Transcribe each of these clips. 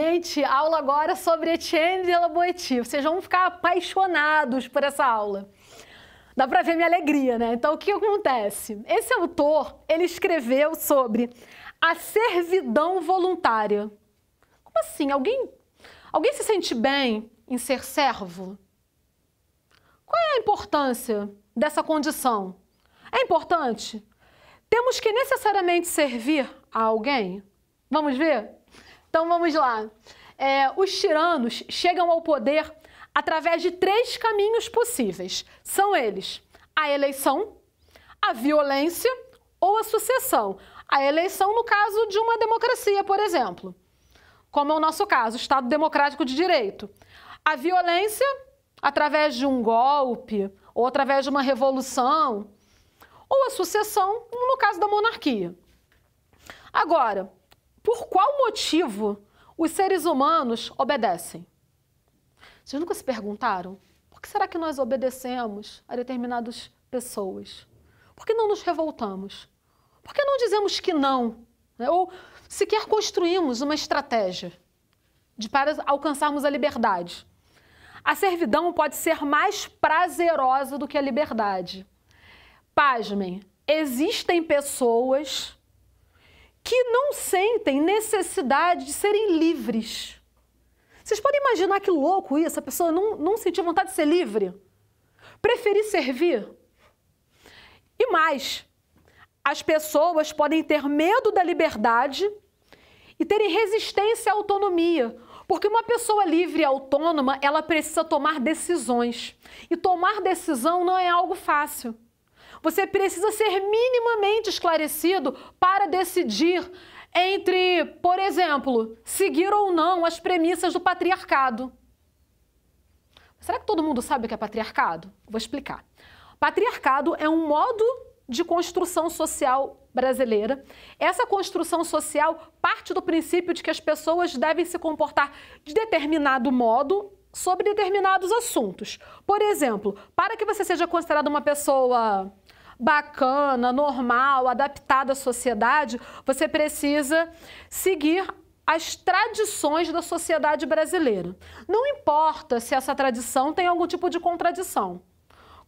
Gente, aula agora sobre Etienne de la Boétie. Vocês vão ficar apaixonados por essa aula. Dá para ver minha alegria, né? Então, o que acontece? Esse autor, ele escreveu sobre a servidão voluntária. Como assim? Alguém, alguém se sente bem em ser servo? Qual é a importância dessa condição? É importante? Temos que necessariamente servir a alguém? Vamos ver? Então vamos lá. É, os tiranos chegam ao poder através de três caminhos possíveis. São eles a eleição, a violência ou a sucessão. A eleição no caso de uma democracia, por exemplo, como é o nosso caso, Estado Democrático de Direito. A violência através de um golpe ou através de uma revolução, ou a sucessão, no caso da monarquia. Agora, por qual motivo os seres humanos obedecem? Vocês nunca se perguntaram por que será que nós obedecemos a determinadas pessoas? Por que não nos revoltamos? Por que não dizemos que não? Né? Ou sequer construímos uma estratégia de, para alcançarmos a liberdade? A servidão pode ser mais prazerosa do que a liberdade. Pasmem, existem pessoas que não sentem necessidade de serem livres. Vocês podem imaginar que louco isso, a pessoa não, não sentir vontade de ser livre? Preferir servir? E mais, as pessoas podem ter medo da liberdade e terem resistência à autonomia, porque uma pessoa livre e autônoma, ela precisa tomar decisões. E tomar decisão não é algo fácil. Você precisa ser minimamente esclarecido para decidir entre, por exemplo, seguir ou não as premissas do patriarcado. Será que todo mundo sabe o que é patriarcado? Vou explicar. Patriarcado é um modo de construção social brasileira. Essa construção social parte do princípio de que as pessoas devem se comportar de determinado modo sobre determinados assuntos. Por exemplo, para que você seja considerado uma pessoa bacana, normal, adaptada à sociedade, você precisa seguir as tradições da sociedade brasileira. Não importa se essa tradição tem algum tipo de contradição.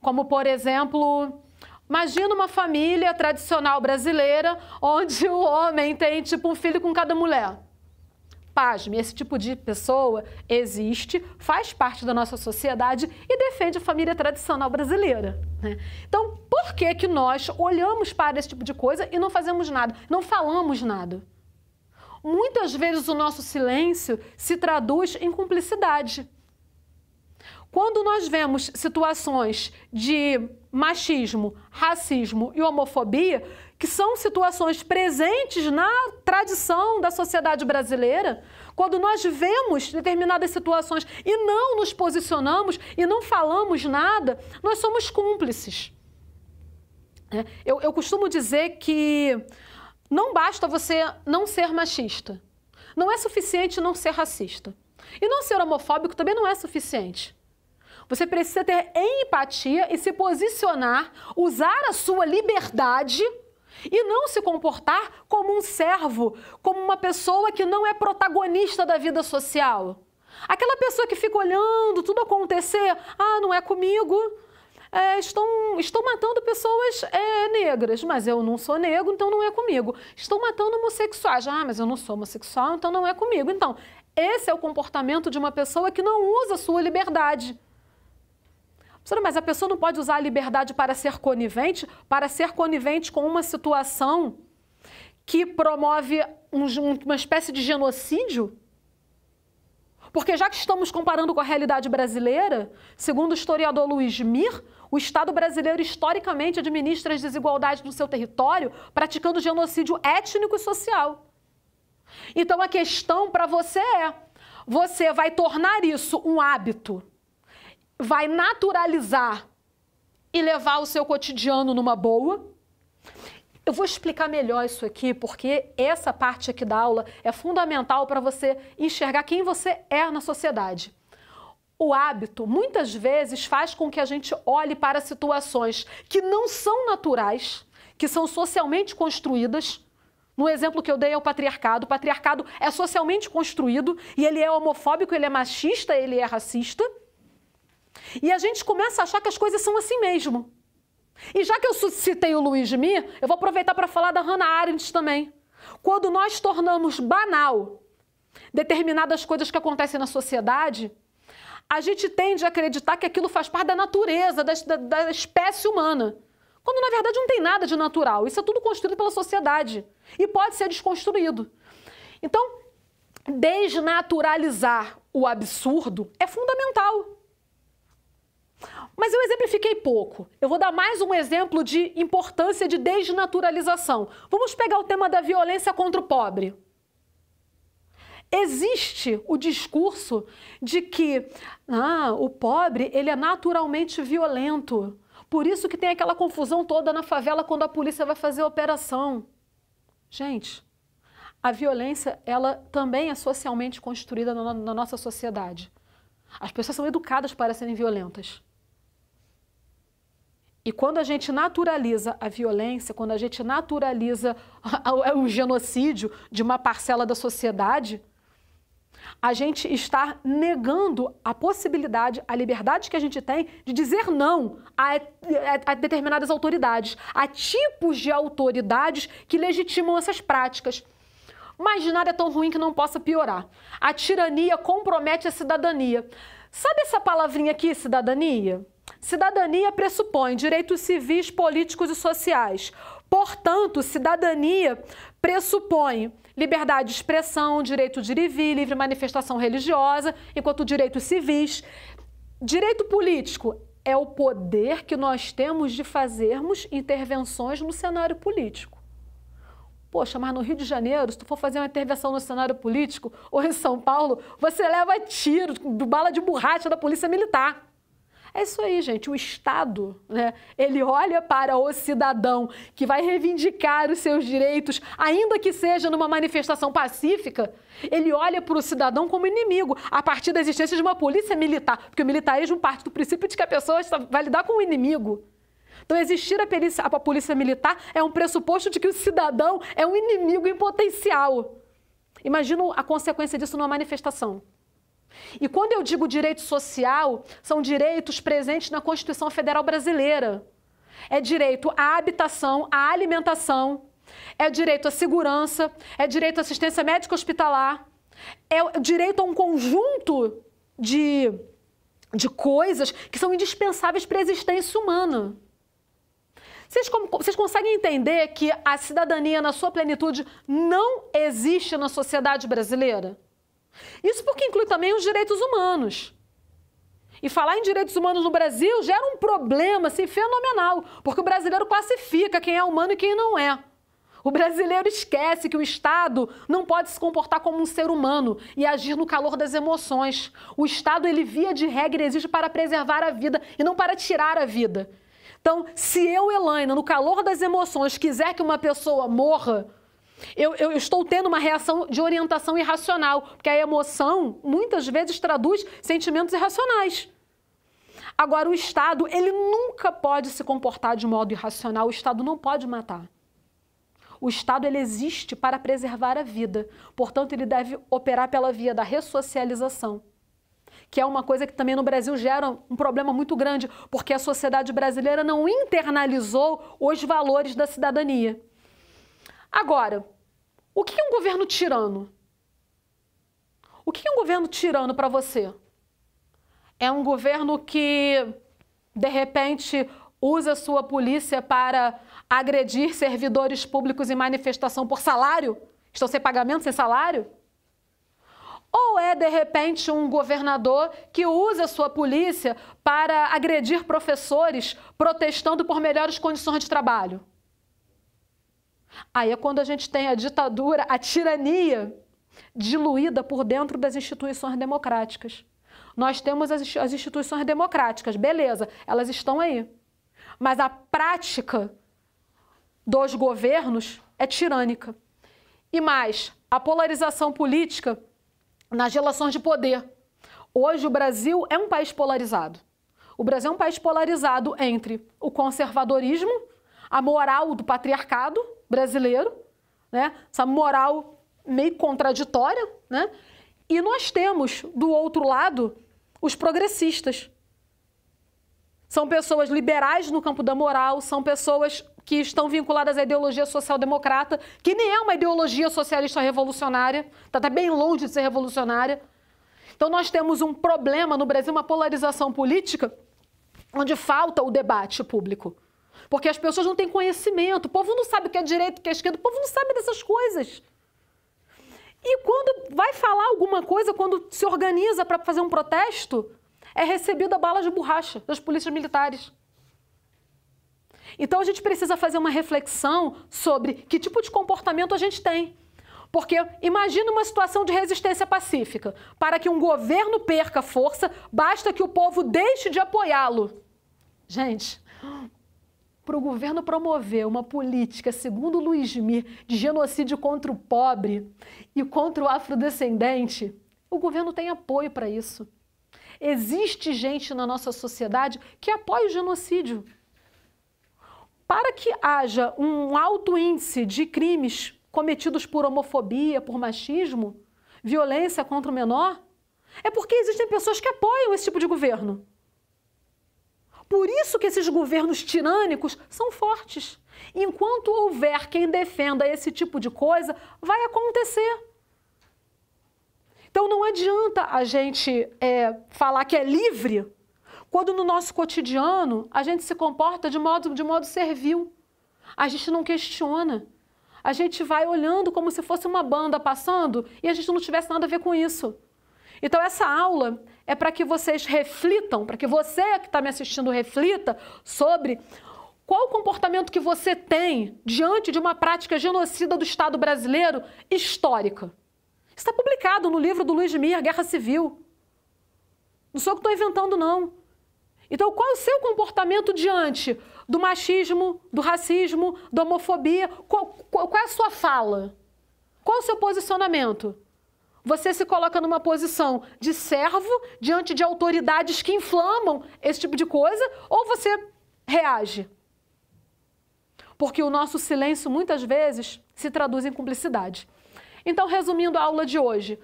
Como, por exemplo, imagina uma família tradicional brasileira onde o homem tem tipo um filho com cada mulher. Pasme, esse tipo de pessoa existe, faz parte da nossa sociedade e defende a família tradicional brasileira. Né? Então, por que, que nós olhamos para esse tipo de coisa e não fazemos nada, não falamos nada? Muitas vezes o nosso silêncio se traduz em cumplicidade. Quando nós vemos situações de machismo, racismo e homofobia, que são situações presentes na tradição da sociedade brasileira, quando nós vemos determinadas situações e não nos posicionamos e não falamos nada, nós somos cúmplices. É, eu, eu costumo dizer que não basta você não ser machista, não é suficiente não ser racista. E não ser homofóbico também não é suficiente. Você precisa ter empatia e se posicionar, usar a sua liberdade e não se comportar como um servo, como uma pessoa que não é protagonista da vida social. Aquela pessoa que fica olhando tudo acontecer, ah, não é comigo, é, estão, matando pessoas é, negras, mas eu não sou negro, então não é comigo. Estão matando homossexuais, ah, mas eu não sou homossexual, então não é comigo. Então, esse é o comportamento de uma pessoa que não usa sua liberdade. Mas a pessoa não pode usar a liberdade para ser conivente, para ser conivente com uma situação que promove um, uma espécie de genocídio? Porque já que estamos comparando com a realidade brasileira, segundo o historiador Luiz Mir, o Estado brasileiro historicamente administra as desigualdades no seu território, praticando genocídio étnico e social. Então a questão para você é: você vai tornar isso um hábito vai naturalizar e levar o seu cotidiano numa boa. Eu vou explicar melhor isso aqui, porque essa parte aqui da aula é fundamental para você enxergar quem você é na sociedade. O hábito muitas vezes faz com que a gente olhe para situações que não são naturais, que são socialmente construídas. No exemplo que eu dei é o patriarcado. O patriarcado é socialmente construído e ele é homofóbico, ele é machista, ele é racista. E a gente começa a achar que as coisas são assim mesmo. E já que eu citei o Luiz de Mir, eu vou aproveitar para falar da Hannah Arendt também. Quando nós tornamos banal determinadas coisas que acontecem na sociedade, a gente tende a acreditar que aquilo faz parte da natureza, da, da, da espécie humana. Quando na verdade não tem nada de natural. Isso é tudo construído pela sociedade e pode ser desconstruído. Então, desnaturalizar o absurdo é fundamental. Mas eu exemplifiquei pouco. Eu vou dar mais um exemplo de importância de desnaturalização. Vamos pegar o tema da violência contra o pobre. Existe o discurso de que ah, o pobre ele é naturalmente violento. Por isso que tem aquela confusão toda na favela quando a polícia vai fazer a operação. Gente, a violência ela também é socialmente construída na, na nossa sociedade. As pessoas são educadas para serem violentas. E quando a gente naturaliza a violência, quando a gente naturaliza o genocídio de uma parcela da sociedade, a gente está negando a possibilidade, a liberdade que a gente tem de dizer não a, a, a, determinadas autoridades, a tipos de autoridades que legitimam essas práticas. Mas nada é tão ruim que não possa piorar. A tirania compromete a cidadania. Sabe essa palavrinha aqui, cidadania? Cidadania pressupõe direitos civis, políticos e sociais. Portanto, cidadania pressupõe liberdade de expressão, direito de ir e vir, livre manifestação religiosa, enquanto direitos civis. Direito político é o poder que nós temos de fazermos intervenções no cenário político. Poxa, mas no Rio de Janeiro, se tu for fazer uma intervenção no cenário político, ou em São Paulo, você leva tiro, bala de borracha da polícia militar. É isso aí, gente. O Estado, né, ele olha para o cidadão que vai reivindicar os seus direitos, ainda que seja numa manifestação pacífica, ele olha para o cidadão como inimigo, a partir da existência de uma polícia militar, porque o militarismo parte do princípio de que a pessoa vai lidar com o inimigo. Então, existir a, perícia, a polícia militar é um pressuposto de que o cidadão é um inimigo em potencial. Imagina a consequência disso numa manifestação. E quando eu digo direito social, são direitos presentes na Constituição Federal Brasileira. É direito à habitação, à alimentação, é direito à segurança, é direito à assistência médica hospitalar, é direito a um conjunto de, de coisas que são indispensáveis para a existência humana. Vocês, vocês, conseguem entender que a cidadania, na sua plenitude, não existe na sociedade brasileira? Isso porque inclui também os direitos humanos. E falar em direitos humanos no Brasil gera um problema assim, fenomenal, porque o brasileiro classifica quem é humano e quem não é. O brasileiro esquece que o Estado não pode se comportar como um ser humano e agir no calor das emoções. O Estado, ele via de regra, existe para preservar a vida e não para tirar a vida. Então, se eu, Elaine, no calor das emoções, quiser que uma pessoa morra, eu, eu, estou tendo uma reação de orientação irracional, porque a emoção muitas vezes traduz sentimentos irracionais. Agora, o Estado, ele nunca pode se comportar de modo irracional, o Estado não pode matar. O Estado ele existe para preservar a vida, portanto, ele deve operar pela via da ressocialização que é uma coisa que também no Brasil gera um problema muito grande, porque a sociedade brasileira não internalizou os valores da cidadania. Agora, o que é um governo tirano? O que é um governo tirano para você? É um governo que, de repente, usa sua polícia para agredir servidores públicos em manifestação por salário? Estão sem pagamento, sem salário? Ou é, de repente, um governador que usa sua polícia para agredir professores protestando por melhores condições de trabalho? Aí é quando a gente tem a ditadura, a tirania diluída por dentro das instituições democráticas. Nós temos as, instituições democráticas, beleza, elas estão aí. Mas a prática dos governos é tirânica. E mais, a polarização política nas relações de poder. Hoje o Brasil é um país polarizado. O Brasil é um país polarizado entre o conservadorismo, a moral do patriarcado brasileiro, né? essa moral meio contraditória, né? e nós temos, do outro lado, os progressistas. São pessoas liberais no campo da moral, são pessoas que estão vinculadas à ideologia social-democrata, que nem é uma ideologia socialista revolucionária, está até bem longe de ser revolucionária. Então, nós temos um problema no Brasil, uma polarização política, onde falta o debate público. Porque as pessoas não têm conhecimento, o povo não sabe o que é direito, o que é esquerda, o povo não sabe dessas coisas. E quando vai falar alguma coisa, quando se organiza para fazer um protesto, é recebido a bala de borracha das polícias militares. Então a gente precisa fazer uma reflexão sobre que tipo de comportamento a gente tem. Porque imagina uma situação de resistência pacífica. Para que um governo perca força, basta que o povo deixe de apoiá-lo. Gente, para o governo promover uma política, segundo Luiz Mir, de genocídio contra o pobre e contra o afrodescendente, o governo tem apoio para isso. Existe gente na nossa sociedade que apoia o genocídio. Para que haja um alto índice de crimes cometidos por homofobia, por machismo, violência contra o menor, é porque existem pessoas que apoiam esse tipo de governo. Por isso que esses governos tirânicos são fortes. Enquanto houver quem defenda esse tipo de coisa, vai acontecer. Então não adianta a gente é, falar que é livre quando no nosso cotidiano a gente se comporta de modo, de modo servil. A gente não questiona. A gente vai olhando como se fosse uma banda passando e a gente não tivesse nada a ver com isso. Então, essa aula é para que vocês reflitam, para que você que está me assistindo reflita sobre qual o comportamento que você tem diante de uma prática genocida do Estado brasileiro histórica. Está publicado no livro do Luiz Mir, Guerra Civil. Não sou eu que estou inventando, não. Então, qual é o seu comportamento diante do machismo, do racismo, da homofobia? Qual, qual, qual é a sua fala? Qual é o seu posicionamento? Você se coloca numa posição de servo diante de autoridades que inflamam esse tipo de coisa, ou você reage? Porque o nosso silêncio muitas vezes se traduz em cumplicidade. Então, resumindo a aula de hoje,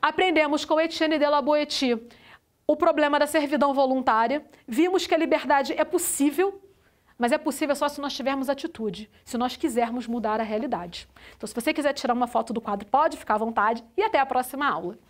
aprendemos com Etienne de la Boétie o problema da servidão voluntária, vimos que a liberdade é possível mas é possível só se nós tivermos atitude, se nós quisermos mudar a realidade. Então, se você quiser tirar uma foto do quadro, pode ficar à vontade e até a próxima aula.